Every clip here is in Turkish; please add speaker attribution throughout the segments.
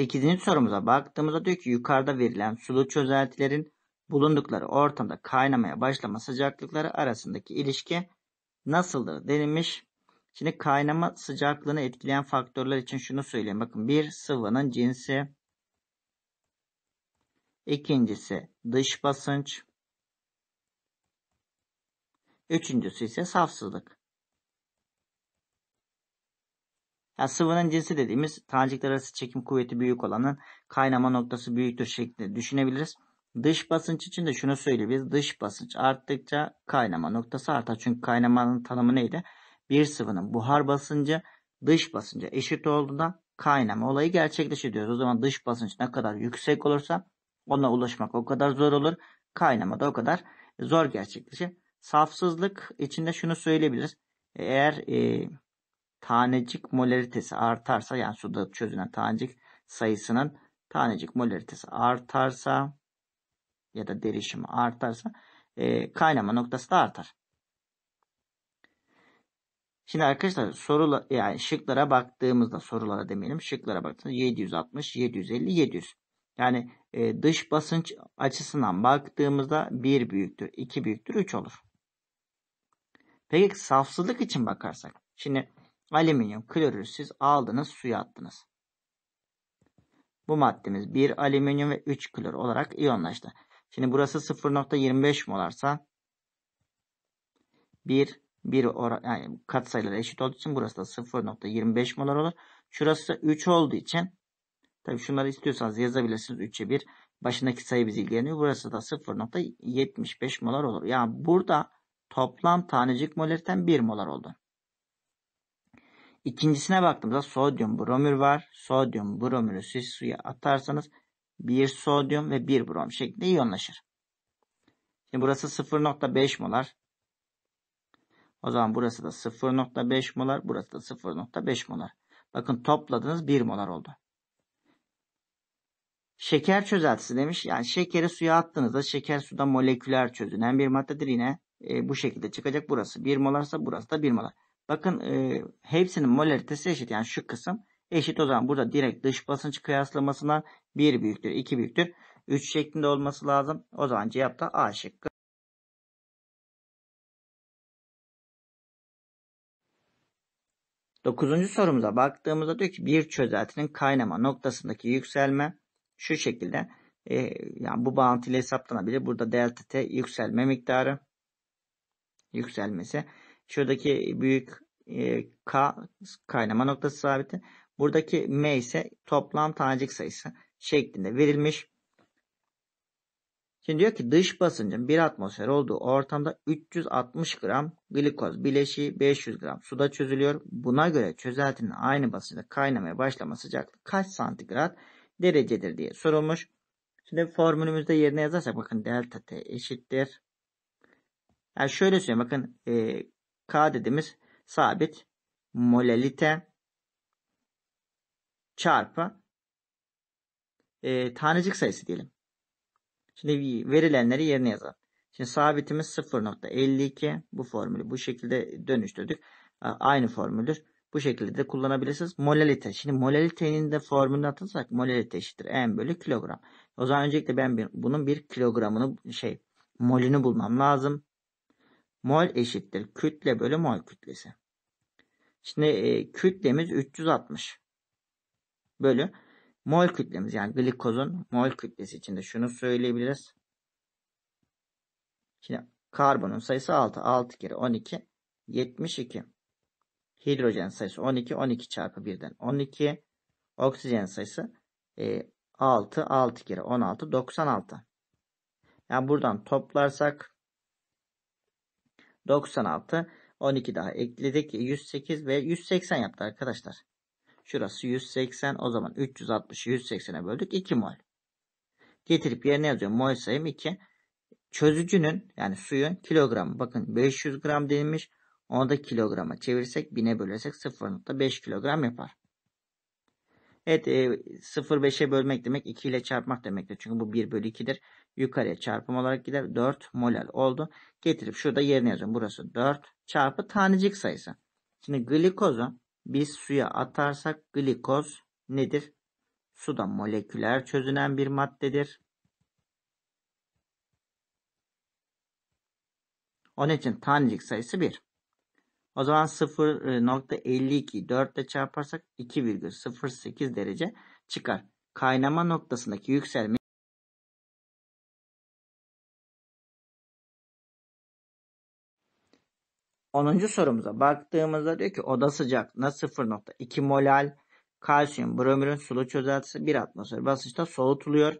Speaker 1: 8. sorumuza baktığımızda diyor ki yukarıda verilen sulu çözeltilerin
Speaker 2: bulundukları ortamda kaynamaya başlama sıcaklıkları arasındaki ilişki nasıldır denilmiş. Şimdi kaynama sıcaklığını etkileyen faktörler için şunu söyleyeyim. Bakın bir sıvının cinsi, ikincisi dış basınç, üçüncüsü ise safsızlık. Yani sıvının cinsi dediğimiz tanecikler arası çekim kuvveti büyük olanın kaynama noktası büyüktür şeklinde düşünebiliriz. Dış basınç için de şunu söyleyebiliriz. Dış basınç arttıkça kaynama noktası artar. Çünkü kaynamanın tanımı neydi? Bir sıvının buhar basıncı dış basınca eşit olduğunda kaynama olayı gerçekleşiyor diyoruz. O zaman dış basınç ne kadar yüksek olursa ona ulaşmak o kadar zor olur. Kaynama da o kadar zor gerçekleşir. Safsızlık içinde şunu söyleyebiliriz. Eğer e, tanecik molaritesi artarsa yani suda çözünen tanecik sayısının tanecik molaritesi artarsa ya da derişimi artarsa e, kaynama noktası da artar. Şimdi arkadaşlar sorular yani şıklara baktığımızda sorulara demeyelim şıklara baktığımızda 760, 750, 700. Yani e, dış basınç açısından baktığımızda 1 büyüktür, 2 büyüktür, 3 olur. Peki safsızlık için bakarsak. Şimdi Alüminyum klorürü siz aldınız, suya attınız. Bu maddemiz 1 alüminyum ve 3 klor olarak iyonlaştı. Şimdi burası 0.25 molarsa 1 1 oran, kat sayıları eşit olduğu için burası da 0.25 molar olur. Şurası 3 olduğu için tabii şunları istiyorsanız yazabilirsiniz 3'e 1. Başındaki sayı bizi ilgileniyor. Burası da 0.75 molar olur. Yani burada toplam tanecik molariten 1 molar oldu. İkincisine baktığımızda sodyum bromür var. Sodyum bromürü siz suya atarsanız bir sodyum ve bir brom şeklinde iyonlaşır. Şimdi burası 0.5 molar. O zaman burası da 0.5 molar. Burası da 0.5 molar. Bakın topladınız 1 molar oldu. Şeker çözeltisi demiş. Yani şekeri suya attığınızda şeker suda moleküler çözünen bir maddedir yine. E, bu şekilde çıkacak. Burası 1 molarsa burası da 1 molar. Bakın e, hepsinin molaritesi eşit. Yani şu kısım eşit. O zaman burada direkt dış
Speaker 1: basınç kıyaslamasından 1 büyüktür, 2 büyüktür, 3 şeklinde olması lazım. O zaman cevap da A şıkkı. Dokuzuncu sorumuza baktığımızda diyor ki bir çözeltinin kaynama
Speaker 2: noktasındaki yükselme şu şekilde e, yani bu bağıntıyla hesaplanabilir. Burada delta t yükselme miktarı yükselmesi Şuradaki büyük e, K kaynama noktası sabiti. Buradaki M ise toplam tanecik sayısı şeklinde verilmiş. Şimdi diyor ki dış basıncın 1 atmosfer olduğu ortamda 360 gram glikoz bileşiği 500 gram suda çözülüyor. Buna göre çözeltinin aynı basınçta kaynamaya başlama sıcaklığı kaç santigrat derecedir diye sorulmuş. Şimdi formülümüzde yerine yazarsak bakın delta T eşittir. Yani şöyle söyleyeyim bakın e, K dediğimiz sabit molalite çarpı e, tanecik sayısı diyelim. Şimdi verilenleri yerine yazalım. Şimdi sabitimiz 0.52. Bu formülü bu şekilde dönüştürdük. Aynı formüldür. Bu şekilde de kullanabilirsiniz. Molalite. Şimdi molalitenin de formülünü atırsak molalite eşittir. m bölü kilogram. O zaman öncelikle ben bunun bir kilogramını şey molünü bulmam lazım. Mol eşittir. Kütle bölü mol kütlesi. Şimdi e, kütlemiz 360 bölü mol kütlemiz yani glikozun mol kütlesi içinde şunu söyleyebiliriz. Şimdi karbonun sayısı 6. 6 kere 12 72. Hidrojen sayısı 12. 12 çarpı 1'den 12. Oksijen sayısı e, 6. 6 kere 16 96. Yani buradan toplarsak 96. 12 daha ekledik. 108 ve 180 yaptı arkadaşlar. Şurası 180. O zaman 360'ı 180'e böldük. 2 mol. Getirip yerine yazıyorum. Mol sayım 2. Çözücünün yani suyun kilogramı. Bakın 500 gram denilmiş. Onu da kilograma çevirsek 1000'e bölersek 0.5 kilogram yapar. Evet e, 0,5'e bölmek demek 2 ile çarpmak demektir. Çünkü bu 1 bölü 2'dir. Yukarıya çarpım olarak gider. 4 molal oldu. Getirip şurada yerine yazıyorum. Burası 4 çarpı tanecik sayısı. Şimdi glikozu biz suya atarsak glikoz nedir? Suda moleküler çözünen bir maddedir. Onun için tanecik sayısı 1. O zaman 0.52 4 ile çarparsak 2,08 derece
Speaker 1: çıkar. Kaynama noktasındaki yükselme Onuncu sorumuza
Speaker 2: baktığımızda diyor ki oda sıcaklığına 0.2 molal kalsiyum bromürün sulu çözeltisi 1 atmosfer basınçta soğutuluyor.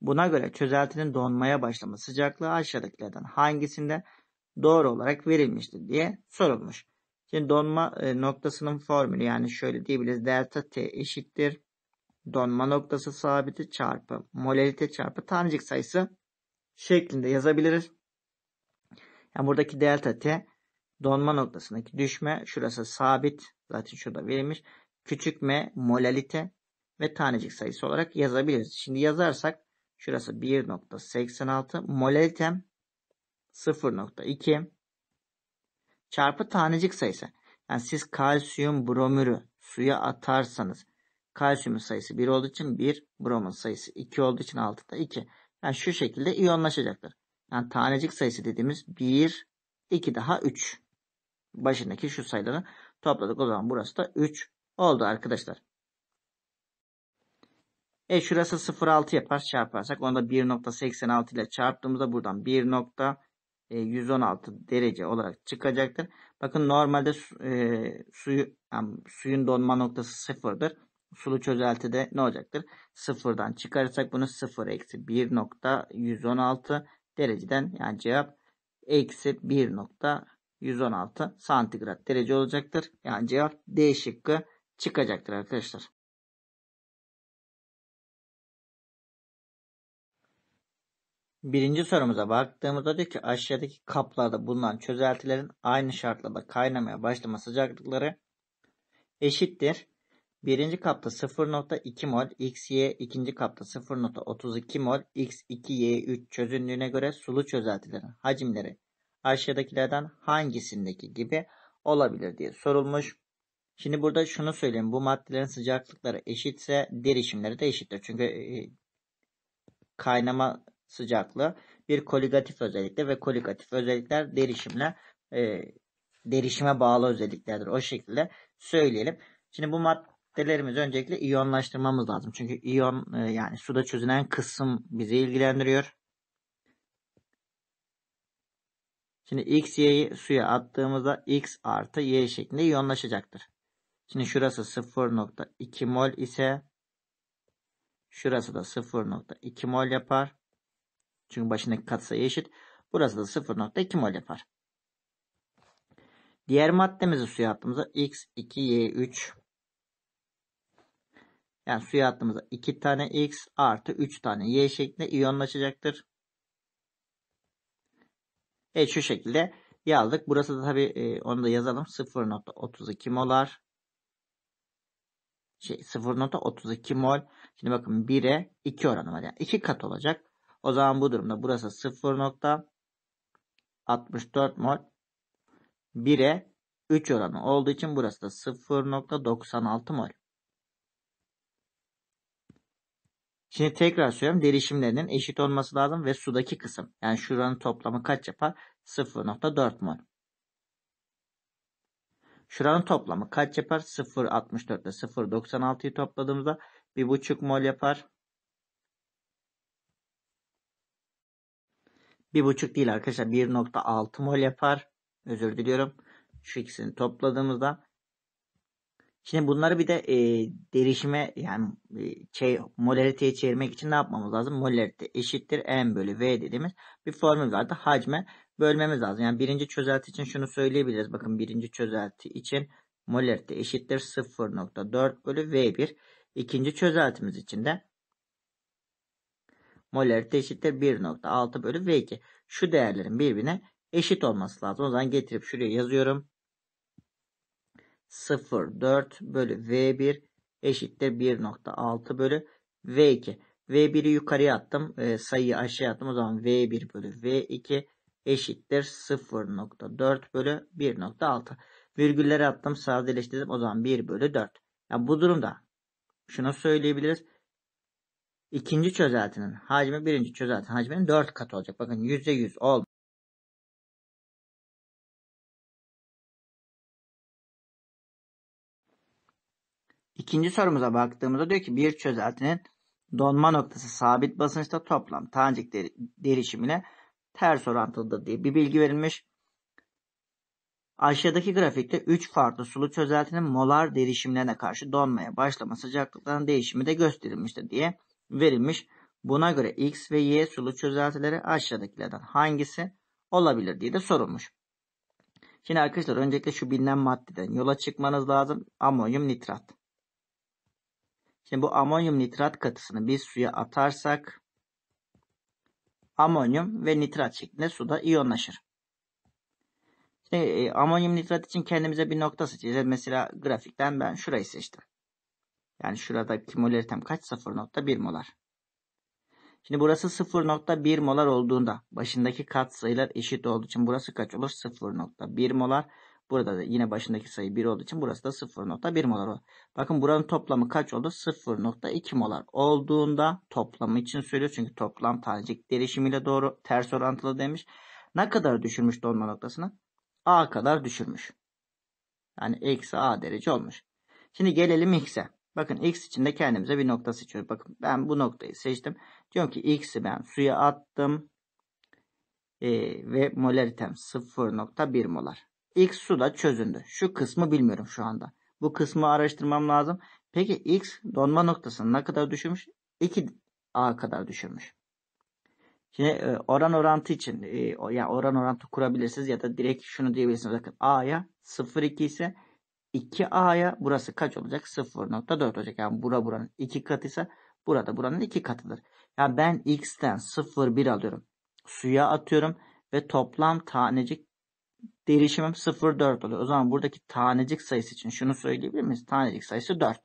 Speaker 2: Buna göre çözeltinin donmaya başlama sıcaklığı aşağıdakilerden hangisinde doğru olarak verilmiştir diye sorulmuş. Şimdi donma e, noktasının formülü yani şöyle diyebiliriz. Delta T eşittir. Donma noktası sabiti çarpı molalite çarpı tanecik sayısı şeklinde yazabiliriz. Yani buradaki delta T donma noktasındaki düşme şurası sabit zaten şurada verilmiş. Küçük m molalite ve tanecik sayısı olarak yazabiliriz. Şimdi yazarsak şurası 1.86 molalitem 0.2 çarpı tanecik sayısı. Yani siz kalsiyum bromürü suya atarsanız kalsiyumun sayısı 1 olduğu için 1, bromun sayısı 2 olduğu için da 2. Yani şu şekilde iyonlaşacaktır. Yani tanecik sayısı dediğimiz 1, 2 daha 3. Başındaki şu sayıları topladık. O zaman burası da 3 oldu arkadaşlar. E şurası 0.6 yapar çarparsak onu da 1.86 ile çarptığımızda buradan 1. 116 e, derece olarak çıkacaktır. Bakın normalde e, suyu suyun donma noktası sıfırdır. Sulu çözeltide ne olacaktır? Sıfırdan çıkarırsak bunu 0 eksi 1.116 dereceden yani cevap eksi 1.116 santigrat
Speaker 1: derece olacaktır. Yani cevap D şıkkı çıkacaktır arkadaşlar. Birinci
Speaker 2: sorumuza baktığımızda diyor ki aşağıdaki kaplarda bulunan çözeltilerin aynı şartlarda kaynamaya başlama sıcaklıkları eşittir. Birinci kapta 0.2 mol XY, ikinci kapta 0.32 mol X2Y3 çözünürlüğüne göre sulu çözeltilerin hacimleri aşağıdakilerden hangisindeki gibi olabilir diye sorulmuş. Şimdi burada şunu söyleyeyim. Bu maddelerin sıcaklıkları eşitse derişimleri de eşittir. Çünkü e, kaynama sıcaklığı bir koligatif özellikte ve koligatif özellikler derişimle e, derişime bağlı özelliklerdir. O şekilde söyleyelim. Şimdi bu maddelerimiz öncelikle iyonlaştırmamız lazım. Çünkü iyon e, yani suda çözünen kısım bizi ilgilendiriyor. Şimdi x, y'yi suya attığımızda x artı y şeklinde iyonlaşacaktır. Şimdi şurası 0.2 mol ise şurası da 0.2 mol yapar. Çünkü başındaki katsayı eşit. Burası da 0.2 mol yapar. Diğer maddemizi suya attığımızda x, 2, y, 3. Yani suya attığımızda 2 tane x artı 3 tane y şeklinde iyonlaşacaktır. E şu şekilde yazdık. Burası da tabi e, onu da yazalım. 0.32 molar. Şey 0.32 mol. Şimdi bakın 1'e 2 oranı var. Yani 2 kat olacak. O zaman bu durumda burası 0.64 mol 1'e 3 oranı olduğu için burası da 0.96 mol. Şimdi tekrar söylüyorum. Derişimlerinin eşit olması lazım ve sudaki kısım. Yani şuranın toplamı kaç yapar? 0.4 mol. Şuranın toplamı kaç yapar? 0.64 ile 0.96'yı topladığımızda 1.5 mol yapar. Bir buçuk değil arkadaşlar. 1.6 mol yapar. Özür diliyorum. Şu ikisini topladığımızda. Şimdi bunları bir de e, derişime yani e, şey, molariteye çevirmek için ne yapmamız lazım? Molarite eşittir m bölü v dediğimiz bir formül vardı. Hacme bölmemiz lazım. Yani birinci çözelti için şunu söyleyebiliriz. Bakın birinci çözelti için molarite eşittir 0.4 bölü v1. İkinci çözeltimiz için de molarite eşittir 1.6 bölü V2. Şu değerlerin birbirine eşit olması lazım. O zaman getirip şuraya yazıyorum. 0.4 bölü V1 eşittir 1.6 bölü V2. V1'i yukarıya attım. E, sayıyı aşağıya attım. O zaman V1 bölü V2 eşittir 0.4 bölü 1.6. Virgülleri attım. Sadeleştirdim. O zaman 1 bölü 4. Yani bu durumda şunu söyleyebiliriz
Speaker 1: ikinci çözeltinin hacmi birinci çözeltinin hacminin 4 katı olacak. Bakın %100 olmuş. İkinci sorumuza baktığımızda diyor ki bir
Speaker 2: çözeltinin donma noktası sabit basınçta toplam tanecik deri, derişimine ters orantılıdır diye bir bilgi verilmiş. Aşağıdaki grafikte 3 farklı sulu çözeltinin molar derişimlerine karşı donmaya başlama sıcaklıklarının değişimi de gösterilmiştir diye verilmiş. Buna göre x ve y sulu çözeltileri aşağıdakilerden hangisi olabilir diye de sorulmuş. Şimdi arkadaşlar öncelikle şu bilinen maddeden yola çıkmanız lazım. Amonyum nitrat. Şimdi bu amonyum nitrat katısını biz suya atarsak amonyum ve nitrat şeklinde suda iyonlaşır. Şimdi, e, amonyum nitrat için kendimize bir nokta seçeceğiz. Mesela grafikten ben şurayı seçtim. Yani şurada kimoleritem kaç? 0.1 molar. Şimdi burası 0.1 molar olduğunda başındaki katsayılar eşit olduğu için burası kaç olur? 0.1 molar. Burada da yine başındaki sayı 1 olduğu için burası da 0.1 molar olur. Bakın buranın toplamı kaç oldu? 0.2 molar olduğunda toplamı için söylüyor. Çünkü toplam tanecik derişimiyle doğru ters orantılı demiş. Ne kadar düşürmüş donma noktasını? A kadar düşürmüş. Yani eksi A derece olmuş. Şimdi gelelim X'e. Bakın x için de kendimize bir nokta seçiyoruz. Bakın ben bu noktayı seçtim. Diyorum ki x'i ben suya attım. Ee, ve molaritem 0.1 molar. X suda çözündü. Şu kısmı bilmiyorum şu anda. Bu kısmı araştırmam lazım. Peki x donma noktasını ne kadar düşürmüş? 2a kadar düşürmüş. Şimdi e, oran orantı için ya e, yani oran orantı kurabilirsiniz ya da direkt şunu diyebilirsiniz. Bakın a'ya 0,2 ise 2a'ya burası kaç olacak? 0.4 olacak. Yani bura buranın 2 ise burada buranın 2 katıdır. Yani ben x'ten 0.1 alıyorum. Suya atıyorum ve toplam tanecik derişimim 0.4 oluyor. O zaman buradaki tanecik sayısı için şunu söyleyebilir miyiz? Tanecik sayısı 4.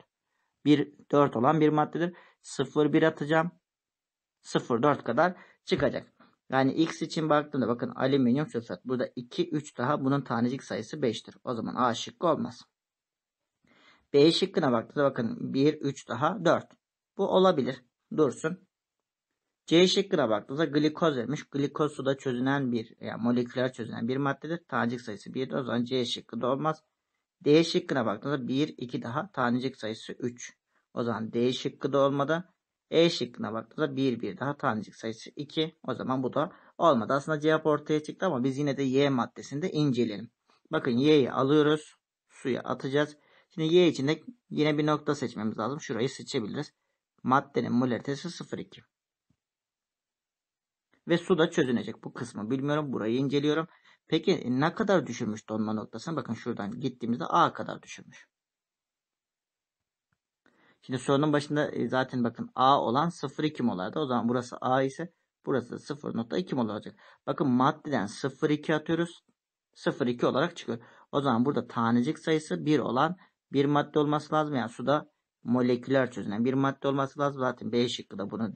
Speaker 2: 1, 4 olan bir maddedir. 0.1 atacağım. 0.4 kadar çıkacak. Yani x için baktığımda bakın alüminyum sülfat burada 2 3 daha bunun tanecik sayısı 5'tir. O zaman A şıkkı olmaz. B şıkkına baktığında bakın 1, 3 daha 4. Bu olabilir. Dursun. C şıkkına baktığında glikoz vermiş. Glikoz suda çözünen bir, yani moleküler çözünen bir maddedir. Tanecik sayısı 1'dir. O zaman C şıkkı da olmaz. D şıkkına baktığında 1, 2 daha tanecik sayısı 3. O zaman D şıkkı da olmadı. E şıkkına baktığında 1, 1 daha tanecik sayısı 2. O zaman bu da olmadı. Aslında cevap ortaya çıktı ama biz yine de Y maddesini de inceleyelim. Bakın Y'yi alıyoruz. Suya atacağız. Şimdi y için de yine bir nokta seçmemiz lazım. Şurayı seçebiliriz. Maddenin moleritesi 0,2. Ve su da çözünecek. Bu kısmı bilmiyorum. Burayı inceliyorum. Peki ne kadar düşürmüş donma noktasını? Bakın şuradan gittiğimizde A kadar düşürmüş. Şimdi sorunun başında e, zaten bakın A olan 0,2 molardı. O zaman burası A ise burası da 0,2 mol olacak. Bakın maddeden 0,2 atıyoruz. 0,2 olarak çıkıyor. O zaman burada tanecik sayısı 1 olan bir madde olması lazım. Yani suda moleküler çözünen bir madde
Speaker 1: olması lazım. Zaten B şıkkı da bunu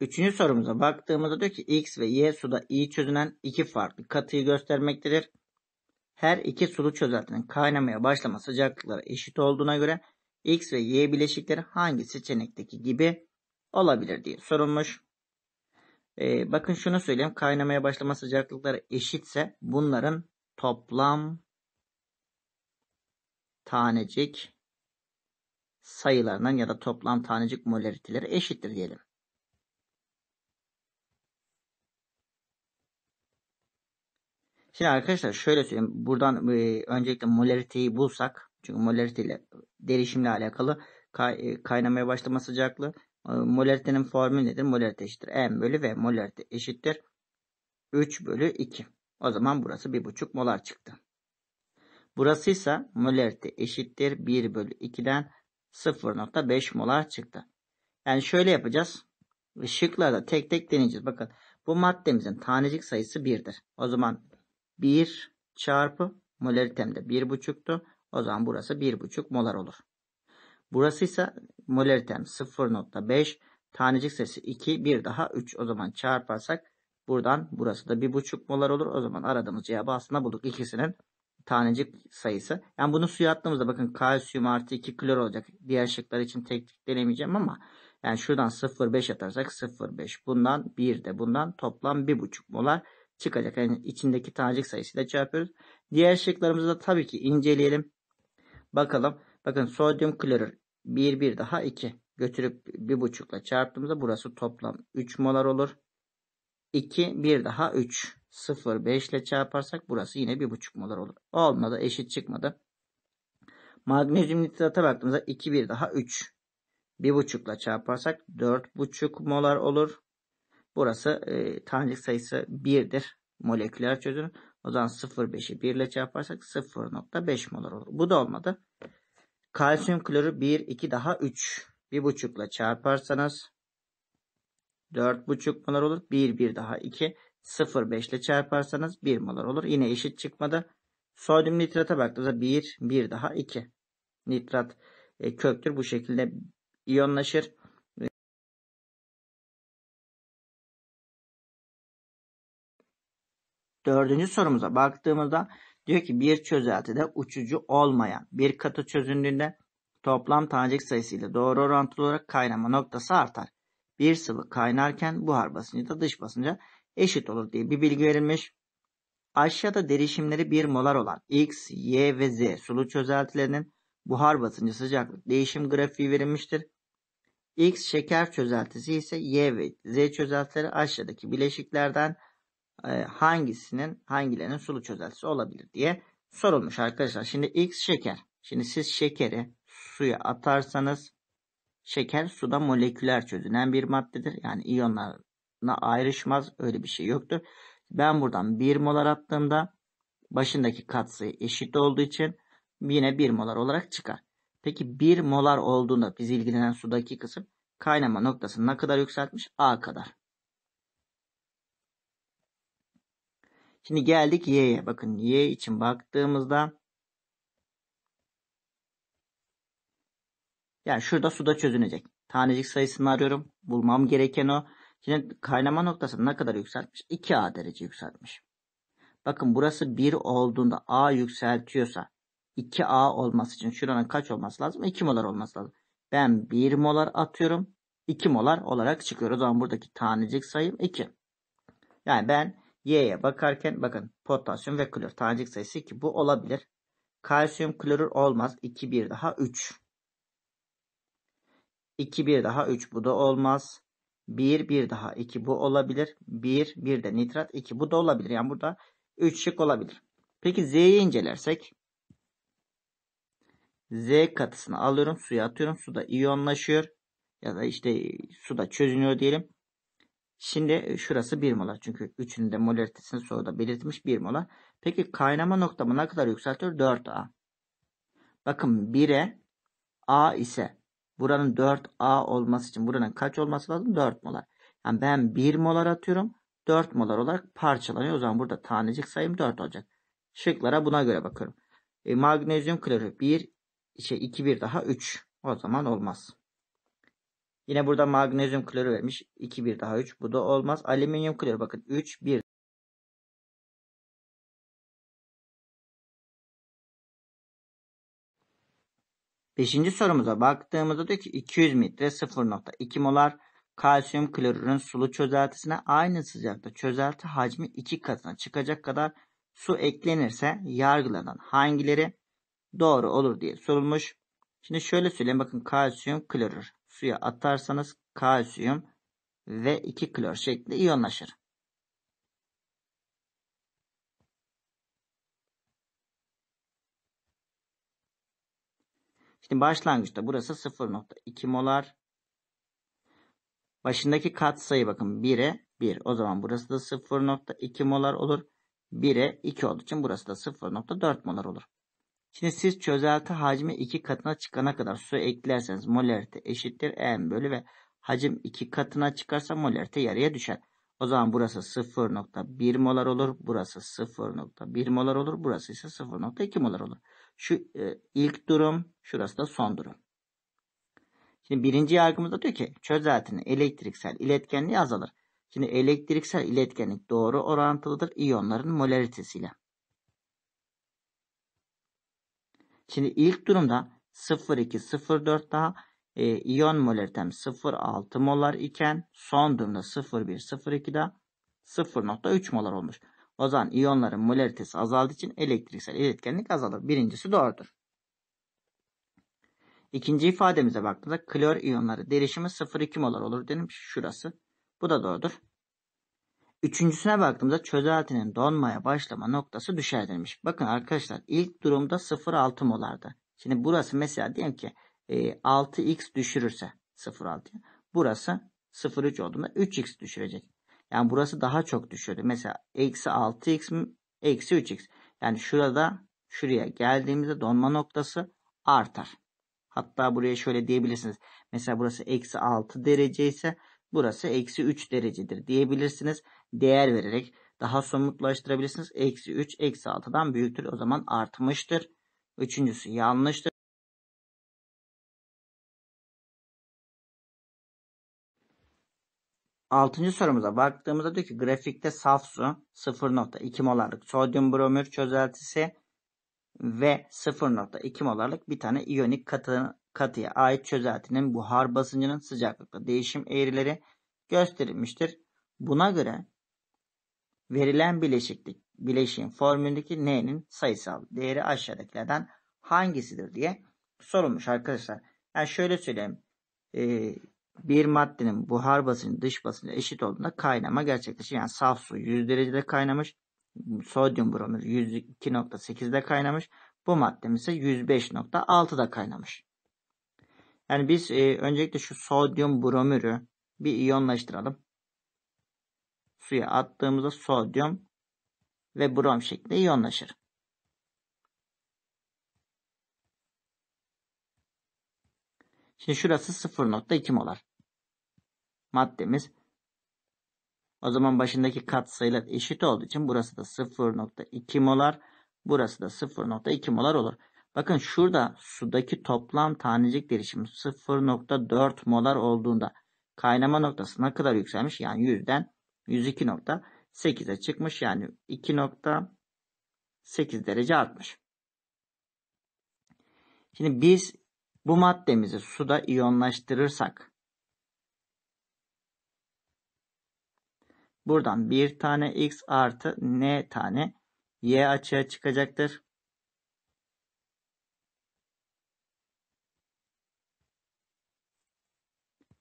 Speaker 1: Üçüncü sorumuza baktığımızda diyor ki X ve Y
Speaker 2: suda iyi çözünen iki farklı katıyı göstermektedir. Her iki sulu çözeltinin kaynamaya başlama sıcaklıkları eşit olduğuna göre X ve Y bileşikleri hangi seçenekteki gibi olabilir diye sorulmuş. E, bakın şunu söyleyeyim. Kaynamaya başlama sıcaklıkları eşitse bunların toplam tanecik sayılarından ya da toplam tanecik molariteleri eşittir diyelim. Şimdi arkadaşlar şöyle söyleyeyim. Buradan e, öncelikle molariteyi bulsak. Çünkü molarite ile derişimle alakalı kay, e, kaynamaya başlama sıcaklığı ee, molaritenin formülü nedir? Molarite eşittir. M bölü V molarite eşittir. 3 bölü 2. O zaman burası 1,5 molar çıktı. Burası ise molarite eşittir. 1 bölü 2'den 0.5 molar çıktı. Yani şöyle yapacağız. Işıklarda tek tek deneyeceğiz. Bakın bu maddemizin tanecik sayısı 1'dir. O zaman 1 çarpı molaritemde 1,5'tu. O zaman burası 1,5 molar olur. Burası Burasıysa molaritem 0.5, tanecik sayısı 2, bir daha 3. O zaman çarparsak buradan burası da 1.5 molar olur. O zaman aradığımız cevabı aslında bulduk. ikisinin tanecik sayısı. Yani bunu suya attığımızda bakın kalsiyum artı 2 klor olacak. Diğer şıklar için tek tek denemeyeceğim ama yani şuradan 0.5 atarsak 0.5 bundan 1 de bundan toplam 1.5 molar çıkacak. Yani içindeki tanecik sayısıyla çarpıyoruz. Diğer şıklarımızı da tabii ki inceleyelim. Bakalım. Bakın sodyum klorür 1 1 daha 2 götürüp bir buçukla çarptığımızda burası toplam 3 molar olur. 2 1 daha 3 0 5 ile çarparsak burası yine bir buçuk molar olur. Olmadı eşit çıkmadı. Magnezyum nitrata baktığımızda 2 1 daha 3 bir buçukla çarparsak buçuk molar olur. Burası e, tanecik sayısı 1'dir. Moleküler çözünür. O zaman 0,5'i 1 ile çarparsak 0,5 molar olur. Bu da olmadı. Kalsiyum kloru 1, 2 daha 3. 1,5 ile çarparsanız 4,5 molar olur. 1, 1 daha 2. 0,5 ile çarparsanız 1 molar olur. Yine eşit çıkmadı. Sodyum nitrata baktığımızda
Speaker 1: 1, 1 daha 2. Nitrat e, köktür. Bu şekilde iyonlaşır. Dördüncü sorumuza baktığımızda Diyor ki bir çözeltide
Speaker 2: uçucu olmayan bir katı çözündüğünde toplam tanecik sayısı ile doğru orantılı olarak kaynama noktası artar. Bir sıvı kaynarken buhar basıncı da dış basınca eşit olur diye bir bilgi verilmiş. Aşağıda derişimleri 1 molar olan X, Y ve Z sulu çözeltilerinin buhar basıncı sıcaklık değişim grafiği verilmiştir. X şeker çözeltisi ise Y ve Z çözeltileri aşağıdaki bileşiklerden e, hangisinin hangilerinin sulu çözeltisi olabilir diye sorulmuş arkadaşlar. Şimdi X şeker. Şimdi siz şekeri suya atarsanız şeker suda moleküler çözünen bir maddedir. Yani iyonlarına ayrışmaz. Öyle bir şey yoktur. Ben buradan 1 molar attığımda başındaki katsayı eşit olduğu için yine 1 molar olarak çıkar. Peki 1 molar olduğunda biz ilgilenen sudaki kısım kaynama noktasını ne kadar yükseltmiş? A kadar. Şimdi geldik y'ye. Bakın y için baktığımızda yani şurada suda çözünecek. Tanecik sayısını arıyorum. Bulmam gereken o. Şimdi kaynama noktası ne kadar yükseltmiş? 2A derece yükseltmiş. Bakın burası 1 olduğunda A yükseltiyorsa 2A olması için şuranın kaç olması lazım? 2 molar olması lazım. Ben 1 molar atıyorum. 2 molar olarak çıkıyor. O zaman buradaki tanecik sayım 2. Yani ben Y'ye bakarken bakın potasyum ve klor tanecik sayısı ki bu olabilir. Kalsiyum klorür olmaz. 2 1 daha 3. 2 1 daha 3 bu da olmaz. 1 1 daha 2 bu olabilir. 1 1 de nitrat 2 bu da olabilir. Yani burada 3 şık olabilir. Peki Z'yi incelersek Z katısını alıyorum suya atıyorum. Suda iyonlaşıyor ya da işte suda çözünüyor diyelim. Şimdi e, şurası 1 molar. Çünkü 3'ünün de molaritesini soruda belirtmiş 1 molar. Peki kaynama noktamı ne kadar yükseltiyor? 4A. Bakın 1'e A ise buranın 4A olması için buranın kaç olması lazım? 4 molar. Yani ben 1 molar atıyorum. 4 molar olarak parçalanıyor. O zaman burada tanecik sayım 4 olacak. Şıklara buna göre bakıyorum. E, magnezyum klorür 1, şey 2, 1 daha 3. O zaman olmaz.
Speaker 1: Yine burada magnezyum klorür vermiş. 2 1 daha 3. Bu da olmaz. Alüminyum klorür bakın 3 1 Beşinci sorumuza baktığımızda diyor ki 200 litre
Speaker 2: 0.2 molar kalsiyum klorürün sulu çözeltisine aynı sıcakta çözelti hacmi 2 katına çıkacak kadar su eklenirse yargılanan hangileri doğru olur diye sorulmuş. Şimdi şöyle söyleyeyim bakın kalsiyum klorür Suya atarsanız kalsiyum ve 2 klor şeklinde iyonlaşır. Şimdi başlangıçta burası 0.2 molar. Başındaki katsayı bakın 1'e 1. O zaman burası da 0.2 molar olur. 1'e 2 olduğu için burası da 0.4 molar olur. Şimdi siz çözelti hacmi iki katına çıkana kadar su eklerseniz molarite eşittir m bölü ve hacim iki katına çıkarsa molarite yarıya düşer. O zaman burası 0.1 molar olur. Burası 0.1 molar olur. Burası ise 0.2 molar olur. Şu e, ilk durum. Şurası da son durum. Şimdi birinci yargımızda diyor ki çözeltinin elektriksel iletkenliği azalır. Şimdi elektriksel iletkenlik doğru orantılıdır iyonların molaritesiyle. Şimdi ilk durumda 0,2-0,4 daha e, iyon molaritem 0,6 molar iken son durumda 0,1-0,2'de 0,3 molar olmuş. O zaman iyonların molaritesi azaldığı için elektriksel iletkenlik azalır. Birincisi doğrudur. İkinci ifademize baktığımızda klor iyonları derişimi 0,2 molar olur dedim. Şurası. Bu da doğrudur. Üçüncüsüne baktığımızda çözeltinin donmaya başlama noktası düşer denilmiş. Bakın arkadaşlar ilk durumda 0.6 molardı. Şimdi burası mesela diyelim ki 6x e, düşürürse 0,6. Burası 0.3 olduğunda 3x düşürecek. Yani burası daha çok düşürdü. Mesela eksi 6x mi? Eksi 3x. Yani şurada şuraya geldiğimizde donma noktası artar. Hatta buraya şöyle diyebilirsiniz. Mesela burası eksi 6 derece ise burası eksi 3 derecedir diyebilirsiniz değer vererek
Speaker 1: daha somutlaştırabilirsiniz. Eksi 3 eksi 6'dan büyüktür. O zaman artmıştır. Üçüncüsü yanlıştır. Altıncı sorumuza baktığımızda diyor ki grafikte saf
Speaker 2: su 0.2 molarlık sodyum bromür çözeltisi ve 0.2 molarlık bir tane iyonik katı, katıya ait çözeltinin buhar basıncının sıcaklıkla değişim eğrileri gösterilmiştir. Buna göre Verilen bileşiklik, bileşiğin formülündeki n'nin sayısal değeri aşağıdakilerden hangisidir diye sorulmuş arkadaşlar. Yani şöyle söyleyeyim. Ee, bir maddenin buhar basıncı dış basıncı eşit olduğunda kaynama gerçekleşir. Yani saf su 100 derecede kaynamış. Sodyum bromür 102.8'de kaynamış. Bu maddemiz ise 105.6'da kaynamış. Yani biz e, öncelikle şu sodyum bromürü bir iyonlaştıralım suya attığımızda sodyum ve brom şeklinde iyonlaşır. Şimdi şurası 0.2 molar. Maddemiz o zaman başındaki katsayılar eşit olduğu için burası da 0.2 molar, burası da 0.2 molar olur. Bakın şurada sudaki toplam tanecik derişimi 0.4 molar olduğunda kaynama noktasına kadar yükselmiş yani 100'den 102.8'e çıkmış. Yani 2.8 derece artmış. Şimdi biz bu maddemizi suda iyonlaştırırsak buradan bir tane x artı n tane y açığa çıkacaktır.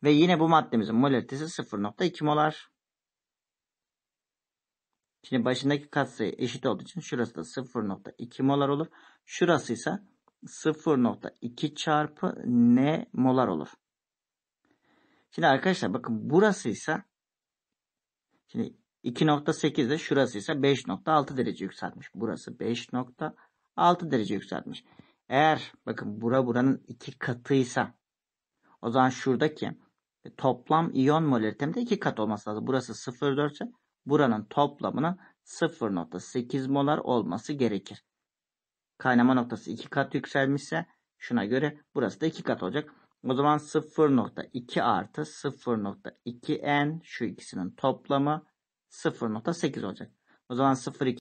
Speaker 2: Ve yine bu maddemizin mol 0.2 molar. Şimdi başındaki katsayı eşit olduğu için şurası da 0.2 molar olur. Şurası ise 0.2 çarpı n molar olur. Şimdi arkadaşlar bakın burası ise şimdi 2.8 de şurası ise 5.6 derece yükseltmiş. Burası 5.6 derece yükseltmiş. Eğer bakın bura buranın iki katıysa o zaman şuradaki e, toplam iyon molaritemde iki kat olması lazım. Burası 0.4 ise Buranın toplamına 0.8 molar olması gerekir. Kaynama noktası iki kat yükselmişse şuna göre burası da iki kat olacak. O zaman 0.2
Speaker 1: artı 0.2n şu ikisinin toplamı 0.8 olacak. O zaman 0.2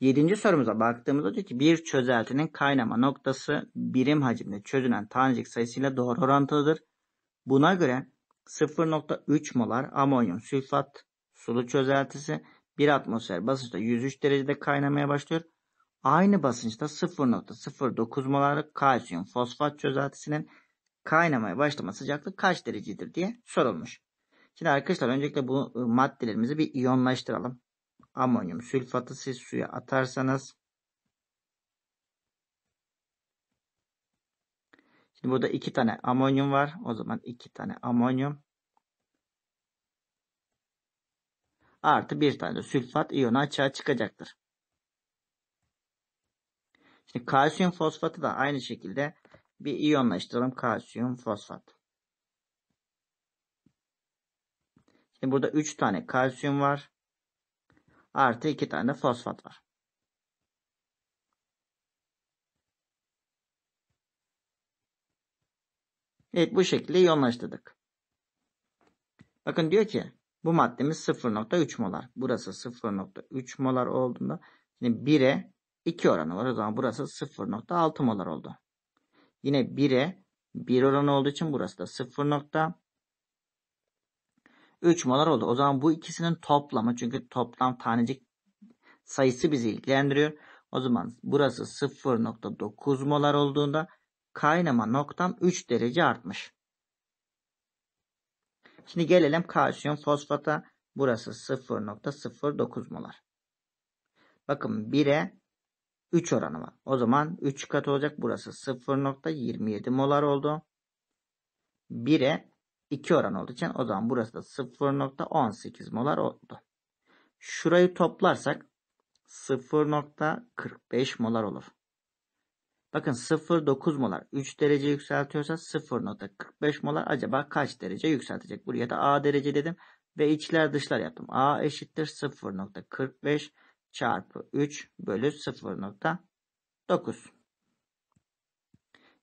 Speaker 1: Yedinci sorumuza baktığımızda diyor ki bir çözeltinin
Speaker 2: kaynama noktası birim hacimde çözünen tanecik sayısıyla doğru orantılıdır. Buna göre 0.3 molar amonyum sülfat sulu çözeltisi bir atmosfer basınçta 103 derecede kaynamaya başlıyor. Aynı basınçta 0.09 molar kalsiyum fosfat çözeltisinin kaynamaya başlama sıcaklığı kaç derecedir diye sorulmuş. Şimdi arkadaşlar öncelikle bu maddelerimizi bir iyonlaştıralım amonyum sülfatı siz suya atarsanız Şimdi burada iki tane amonyum var. O zaman iki tane amonyum artı bir tane sülfat iyonu açığa çıkacaktır. Şimdi kalsiyum fosfatı da aynı şekilde bir iyonlaştıralım. Kalsiyum fosfat. Şimdi burada 3 tane kalsiyum var. Artı iki tane fosfat var. Evet bu şekilde yoğunlaştırdık. Bakın diyor ki bu maddemiz 0.3 molar. Burası 0.3 molar olduğunda şimdi 1'e 2 oranı var. O zaman burası 0.6 molar oldu. Yine 1'e 1 oranı olduğu için burası da 0. 3 molar oldu. O zaman bu ikisinin toplamı çünkü toplam tanecik sayısı bizi ilgilendiriyor. O zaman burası 0.9 molar olduğunda kaynama noktam 3 derece artmış. Şimdi gelelim kalsiyum fosfata. Burası 0.09 molar. Bakın 1'e 3 oranı var. O zaman 3 kat olacak. Burası 0.27 molar oldu. 1'e 2 oran olduğu için o zaman burası da 0.18 molar oldu. Şurayı toplarsak 0.45 molar olur. Bakın 0.9 molar 3 derece yükseltiyorsa 0.45 molar acaba kaç derece yükseltecek? Buraya da A derece dedim ve içler dışlar yaptım. A eşittir 0.45 çarpı 3 bölü 0.9.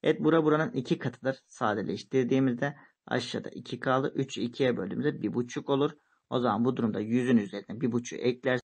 Speaker 2: Evet bura buranın iki katıdır sadeleştirdiğimizde Aşağıda
Speaker 1: 2 kaldı, 3'ü 2'ye böldüğümüzde 1,5 olur. O zaman bu durumda 100'ün üzerine 1,5'ü ekler